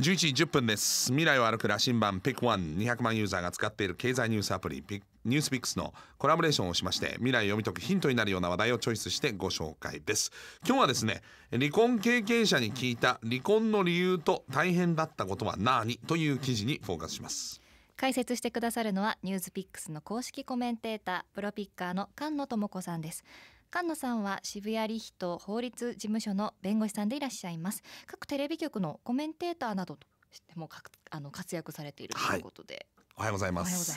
11時10分です未来を歩く羅針盤 PIC1200 万ユーザーが使っている経済ニュースアプリニュースピックスのコラボレーションをしまして未来を読み解くヒントになるような話題をチョイスしてご紹介です今日はですね離婚経験者に聞いた離婚の理由と大変だったことは何という記事にフォーカスします解説してくださるのはニュースピックスの公式コメンテータープロピッカーの菅野智子さんです菅野さんは渋谷理人法律事務所の弁護士さんでいらっしゃいます各テレビ局のコメンテーターなどとしてもあの活躍されているということで、はいおはようございます。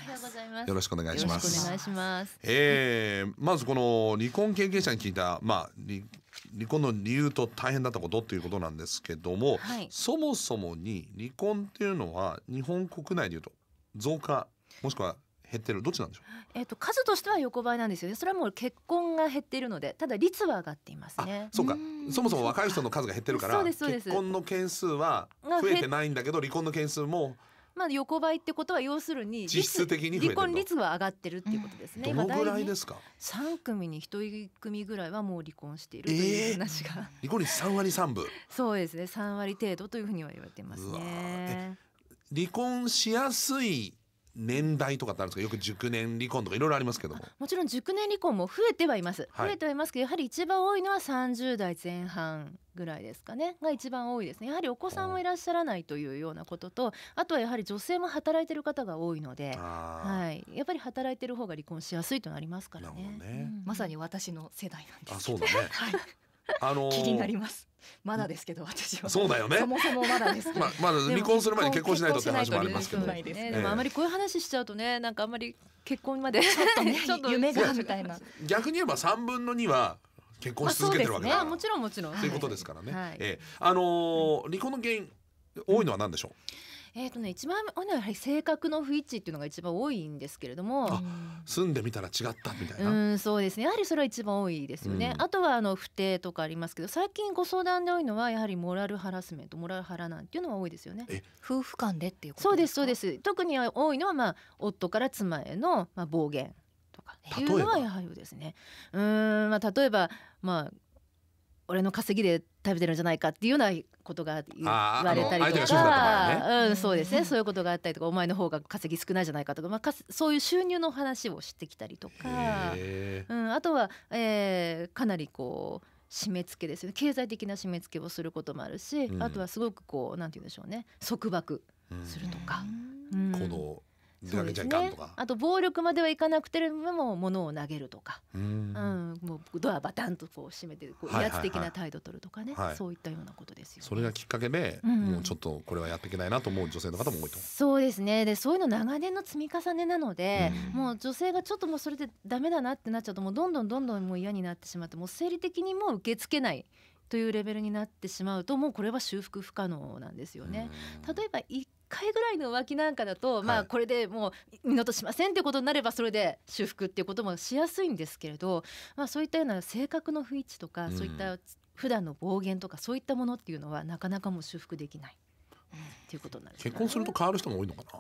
よろしくお願いします。お願いします。えー、まずこの離婚経験者に聞いた、まあ、離婚の理由と大変だったことっていうことなんですけども、はい、そもそもに離婚っていうのは日本国内でいうと増加もしくは減ってるどっちなんでしょうえっ、ー、と数としては横ばいなんですよね。それはもう結婚が減っているのでただ率は上がっていますねそうかそもそも若い人の数が減ってるから結婚の件数は増えてないんだけど離婚の件数もまあ、横ばいってことは要するに実質的に離婚率は上がってるっていうことですね、うどのぐらいですか3組に1組ぐらいはもう離婚しているという話が、えー、離婚率三割三分そうですね三割程度というふうには言われてますね離婚しやすい年代とかってあるんですかよく熟年離婚とかいろいろありますけどももちろん熟年離婚も増えてはいます、はい、増えてはいますけどやはり一番多いのは30代前半ぐらいですかねが一番多いですねやはりお子さんもいらっしゃらないというようなこととあとはやはり女性も働いてる方が多いので、はい、やっぱり働いてる方が離婚しやすいとなりますからね、ねうん、まさに私の世代なんですあそうだね、はいあのー、気になりますまだですけど私はそうだよねそもそもまだですまあまだ離婚する前に結婚しないとって話もありますけどねでもあまりこういう話しちゃうとねなんかあんまり結婚までちょっと 夢がみたいな逆に言えば三分の二は結婚し続けてるわけだから、もちろんもちろんということですからね、えあの離婚の原因多いのは何でしょう、えっ、ー、とね一番はね性格の不一致っていうのが一番多いんですけれども、住んでみたら違ったみたいな。うんそうですねやはりそれは一番多いですよね。うん、あとはあの不貞とかありますけど最近ご相談で多いのはやはりモラルハラスメントモラルハラなんていうのは多いですよね。夫婦間でっていうことそうですそうです特に多いのはまあ夫から妻へのまあ暴言とかっていうのはやはりですね。うんまあ例えばまあ俺の稼ぎで食べてるんじゃないかっていうようなことが言われたりとか、ね、うん、そうですねそういうことがあったりとかお前の方が稼ぎ少ないじゃないかとか、まあ、かそういう収入の話をしてきたりとか、うん、あとは、えー、かなりこう締め付けですよね経済的な締め付けをすることもあるし、うん、あとはすごくこうなんて言うんでしょうね束縛するとか。うん、この投げちゃいかんとか、ね、あと暴力まではいかなくてもも物を投げるとかうん、もうドアバタンとこう閉めてこう威圧的な態度を取るとかね、はい、そういったようなことですよ、ね、それがきっかけで、うん、もうちょっとこれはやっていけないなと思う女性の方も多いとそうですねでそういうの長年の積み重ねなので、うもう女性がちょっともうそれでダメだなってなっちゃうともうどんどんどんどんもう嫌になってしまってもう生理的にも受け付けないというレベルになってしまうともうこれは修復不可能なんですよね。例えば1 1回ぐらいの浮気なんかだと、まあこれでもう見落としませんってことになればそれで修復っていうこともしやすいんですけれど、まあ、そういったような性格の不一致とか、そういった普段の暴言とかそういったものっていうのはなかなかもう修復できない。っていうことなんね、結婚すると変わる人も多いのかな。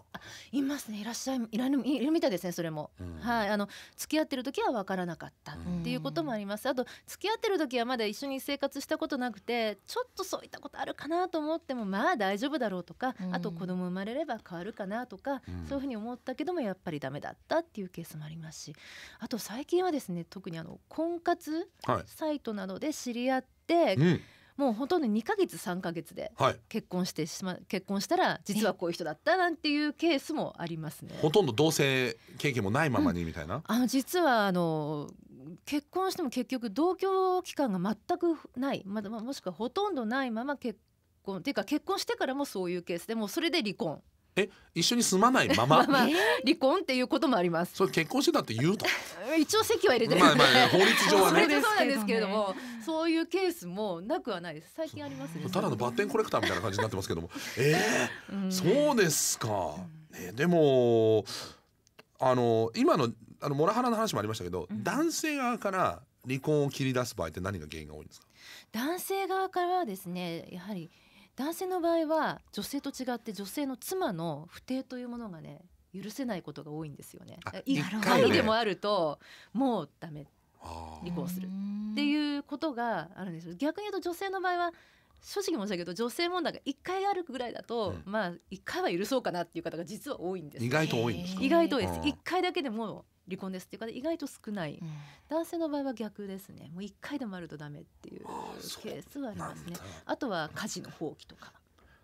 いますね。いらっしゃいいらるいるみたいですね。それも、はいあの付き合ってる時は分からなかったっていうこともあります。あと付き合ってる時はまだ一緒に生活したことなくてちょっとそういったことあるかなと思ってもまあ大丈夫だろうとか、あと子供生まれれば変わるかなとか、うそういうふうに思ったけどもやっぱりダメだったっていうケースもありますし、あと最近はですね特にあの婚活サイトなどで知り合って。はいうんもうほとんど2か月3か月で結婚してしま、はい、結婚したら実はこういう人だったなんていうケースもありますね。ほとんど同棲経験もないままにみたいな。うん、あの実はあの結婚しても結局同居期間が全くない、まだもしくはほとんどないまま結婚っていうか結婚してからもそういうケースでもうそれで離婚。え一緒に住まないまま まあ、離婚っていうこともありますそれ結婚してたって言うと 一応席は入れてる、まあまあ、法律上はね そうなんですけれどもそういうケースもなくはないです最近あります、ね、ただのバッテンコレクターみたいな感じになってますけどもえー、うん、そうですか、ね、でもあの今のあのモラハラの話もありましたけど、うん、男性側から離婚を切り出す場合って何が原因が多いんですか男性側からはですねやはり男性の場合は女性と違って女性の妻の不貞というものがね許せないことが多いんですよね。愛でもあるともうダメ離婚するっていうことがあるんです逆に言うと女性の場合は正直申し上げると女性問題が1回あるぐらいだと、うん、まあ1回は許そうかなっていう方が実は多いんです意外と多いんです意外と多いです、う1回だけでも離婚ですっていう方意外と少ない、うん、男性の場合は逆ですねもう1回でもあるとダメっていうケースはありますねあとは家事の放棄とか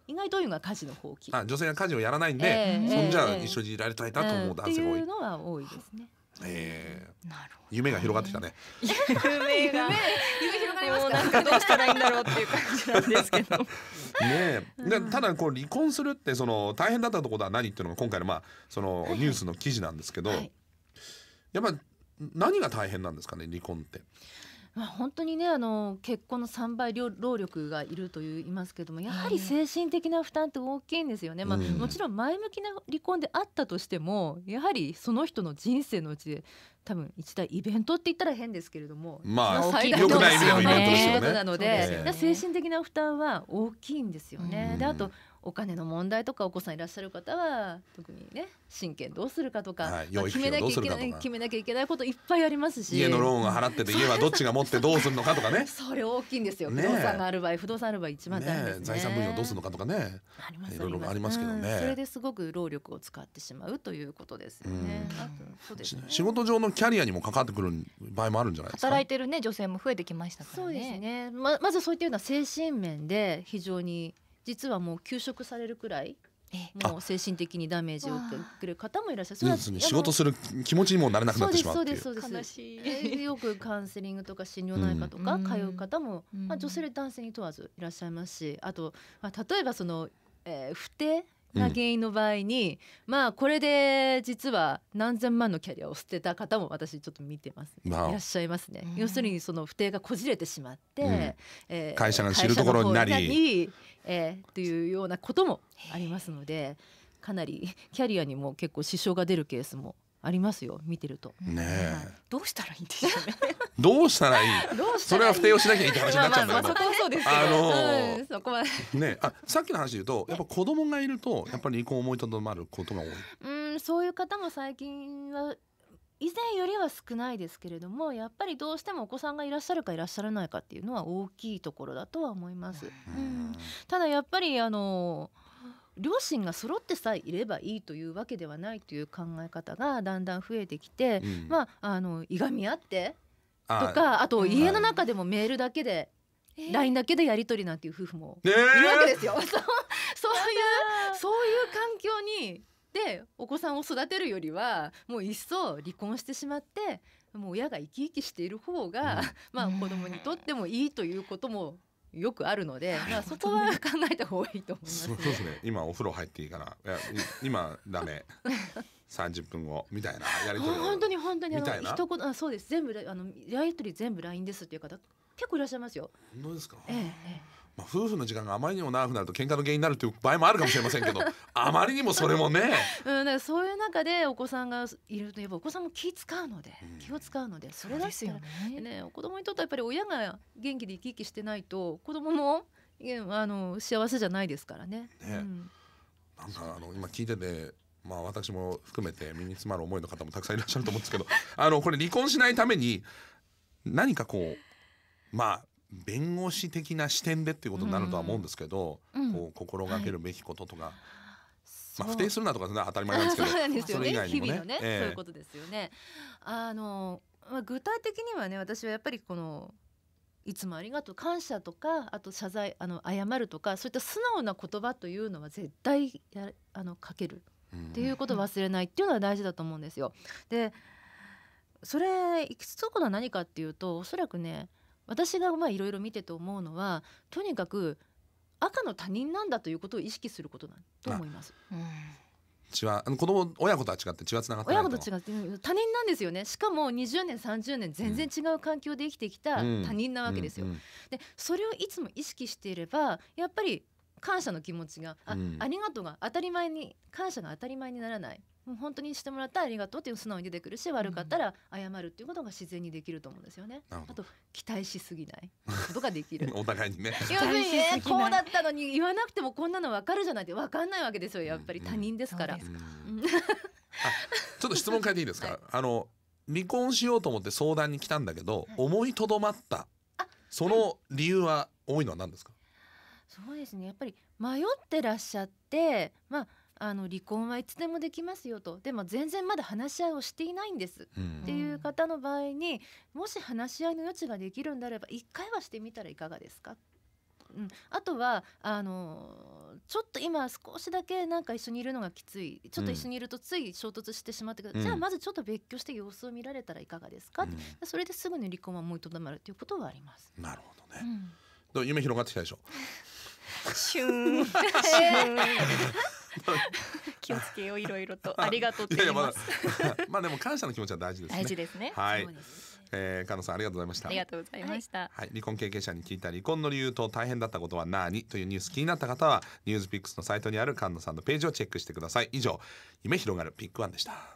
意外といのは家事の放棄あ女性が家事をやらないんで、えー、そんじゃ一緒にいられたいなと思う男性が多い、えー、っていうのは多いですねえー、夢が広がってきたね。夢がなんかどうしたらいいんだろうっていう感じなんですけど ねでただこう離婚するってその大変だったところは何っていうのが今回のまあそのニュースの記事なんですけど、はいはい、やっぱ何が大変なんですかね離婚って。まあ、本当にねあの結婚の3倍労力がいると言いますけどもやはり精神的な負担って大きいんですよね、まあ、もちろん前向きな離婚であったとしてもやはりその人の人生のうちで多分一大イベントって言ったら変ですけれども、まあ、最大の、ね、イベントでなので、ね、精神的な負担は大きいんですよね。であとお金の問題とかお子さんいらっしゃる方は特にね親権どうするかとか,、はい、決めなきゃいけない決めなきゃいけないこといっぱいありますし家のローンが払ってて家はどっちが持ってどうするのかとかね それ大きいんですよ、不動産がある場合不動産ある場合一番大変です、ね、財産分与どうするのかとかねいろいろありますけどね、うん、それですごく労力を使ってしまうということですよね,、うん、ね仕事上のキャリアにも関わってくる場合もあるんじゃないですか働いてるね女性も増えてきましたからねそうですねままずそういったような精神面で非常に実はもう休職されるくらいもう精神的にダメージを受けくる方もいらっしゃる。そう仕事する気持ちにもなれなくなってしまうそうですそうですそうです。よくカウンセリングとか心療内科とか通う方も、うん、まあ女性男性に問わずいらっしゃいますし、あとまあ例えばその、えー、不定な原因の場合に、うん、まあこれで実は何千万のキャリアを捨てた方も私ちょっと見てます、ね、まあ、いらっしゃいますね、うん、要するにその不定がこじれてしまって、うん、えー、会社が知るところになり、えー、というようなこともありますのでかなりキャリアにも結構支障が出るケースもありますよ見てるとねえ、どうしたらいいんでしょね どうしたらいいそれは不定をしなきゃいけって話になっちゃうんだけど、まあまあ、そこそうですあのーうん、そこはねあさっきの話で言うとやっぱ子供がいるとやっぱり離婚を思いとどまることが多いうんそういう方も最近は以前よりは少ないですけれどもやっぱりどうしてもお子さんがいらっしゃるかいらっしゃらないかっていうのは大きいところだとは思います。うん、ただやっぱりあのー両親が揃ってさえいればいいというわけではないという考え方がだんだん増えてきて、うん、まああのいがみ合ってとかあと家の中でもメールだけで、LINE だけでやり取りなんていう夫婦もいるわけですよ。え ー、そういうそういう環境にでお子さんを育てるよりはもういっそ離婚してしまってもう親が生き生きしている方が、うん、まあ子供にとってもいいということもよくあるので、まあ、外は考えた方がいいと思います、ね、そうですね今お風呂入っていいかないや今ダメ30 分後みたいなやり取り本当に本当にみた一言あそうです全部あのやり取り全部 LINE ですっていう方結構いらっしゃいますよ。本当ですか、ええええまあ、夫婦の時間があまりにも長くなると喧嘩の原因になるという場合もあるかもしれませんけど あまりにもそれもね、うん、だからそういう中でお子さんがいるといえばお子さんも気使うので、うん、気を使うのでそれだったらねね子供にとってはやっぱり親が元気で生き生きしてないと子供もあの幸せじゃないですからね。ねうん、なんかあの今聞いててまあ、私も含めて身に詰まる思いの方もたくさんいらっしゃると思うんですけどあのこれ離婚しないために何かこうまあ弁護士的な視点でっていうことになるとは思うんですけど、こう心がけるべきこととか、まあ、不定するなとか当たり前なんですけどそうなんですよね日々のね、そういうことですよね。あの、まあ、具体的にはね私はやっぱりこのいつもありがとう感謝とかあと謝罪あの謝るとかそういった素直な言葉というのは絶対やあのかけるっていうことを忘れないっていうのは大事だと思うんですよ。でそれ行き着くこは何かっていうとおそらくね私がまあいろいろ見てと思うのはとにかく赤の他人なんだということを意識することだと思います。うん血は子供親子とは違って血はつながって親子と違って他人なんですよねしかも20年30年全然違う環境で生きてきた他人なわけですよ、うんうんうん、でそれをいつも意識していればやっぱり感謝の気持ちがあ,、ありがとうが当たり前に感謝が当たり前にならないもう本当にしてもらったらありがとうっていう素直に出てくるし悪かったら謝るっていうことが自然にできると思うんですよね。うん、あと期待しすぎないことができる。お互いにね。要するにねこうだったのに言わなくてもこんなの分かるじゃないって分かんないわけですよやっぱり他人ですから。ちょっと質問変えていいですか、はい、あの離婚しようと思って相談に来たんだけど、はい、思いとどまったその理由は多いのは何ですか、はい、そうですねやっぱり迷ってらっしゃってまああの離婚はいつでもできますよとでも全然まだ話し合いをしていないんです、っていう方の場合にもし話し合いの余地ができるんであれば1回はしてみたらいかがですかうん、あとはあのー、ちょっと今少しだけなんか一緒にいるのがきついちょっと一緒にいるとつい衝突してしまってうん、じゃあまずちょっと別居して様子を見られたらいかがですか、うん、それですぐに離婚は思いとどまるということはあります。なるほどね、うん、夢広がってきたでしょシュン 気をつけよういろいろと ありがとうって言います。いやいやま まあでも感謝の気持ちは大事ですね。大事ですね。はい。ね、えー、加野さんありがとうございました。ありがとうございました。はい、はい、離婚経験者に聞いた離婚の理由と大変だったことは何というニュース気になった方はニュースピックスのサイトにある菅野さんのページをチェックしてください。以上夢広がるピックワンでした。